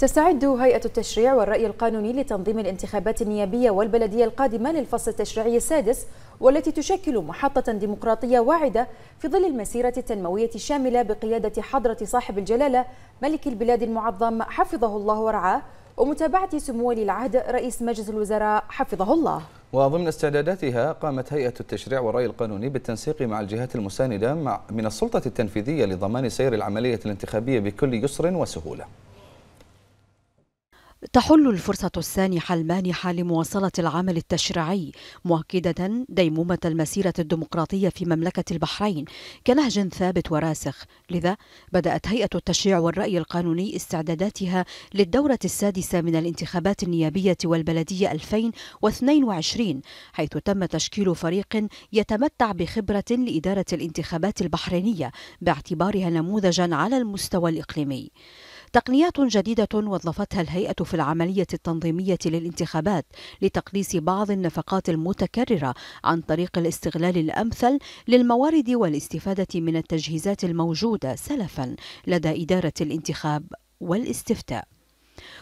تستعد هيئة التشريع والرأي القانوني لتنظيم الانتخابات النيابية والبلدية القادمة للفصل التشريعي السادس والتي تشكل محطة ديمقراطية واعدة في ظل المسيرة التنموية الشاملة بقيادة حضرة صاحب الجلالة ملك البلاد المعظم حفظه الله ورعاه ومتابعة سمو ولي العهد رئيس مجلس الوزراء حفظه الله وضمن استعداداتها قامت هيئة التشريع والرأي القانوني بالتنسيق مع الجهات المساندة مع من السلطة التنفيذية لضمان سير العملية الانتخابية بكل يسر وسهولة تحل الفرصة السانحة المانحة لمواصلة العمل التشريعي مؤكدة ديمومة المسيرة الديمقراطية في مملكة البحرين كنهج ثابت وراسخ لذا بدأت هيئة التشريع والرأي القانوني استعداداتها للدورة السادسة من الانتخابات النيابية والبلدية 2022 حيث تم تشكيل فريق يتمتع بخبرة لإدارة الانتخابات البحرينية باعتبارها نموذجا على المستوى الإقليمي تقنيات جديدة وظفتها الهيئة في العملية التنظيمية للانتخابات لتقليص بعض النفقات المتكررة عن طريق الاستغلال الأمثل للموارد والاستفادة من التجهيزات الموجودة سلفا لدى إدارة الانتخاب والاستفتاء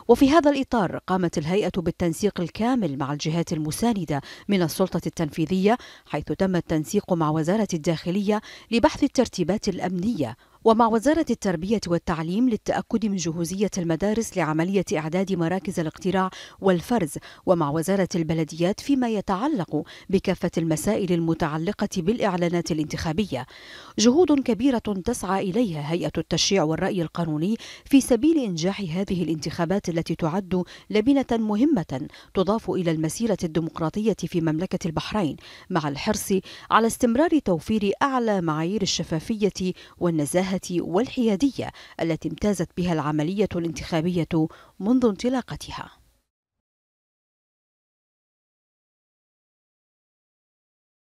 وفي هذا الإطار قامت الهيئة بالتنسيق الكامل مع الجهات المساندة من السلطة التنفيذية حيث تم التنسيق مع وزارة الداخلية لبحث الترتيبات الأمنية ومع وزارة التربية والتعليم للتأكد من جهوزية المدارس لعملية إعداد مراكز الاقتراع والفرز ومع وزارة البلديات فيما يتعلق بكافة المسائل المتعلقة بالإعلانات الانتخابية جهود كبيرة تسعى إليها هيئة التشريع والرأي القانوني في سبيل إنجاح هذه الانتخابات التي تعد لبنة مهمة تضاف إلى المسيرة الديمقراطية في مملكة البحرين مع الحرص على استمرار توفير أعلى معايير الشفافية والنزاهة والحيادية التي امتازت بها العملية الانتخابية منذ انطلاقتها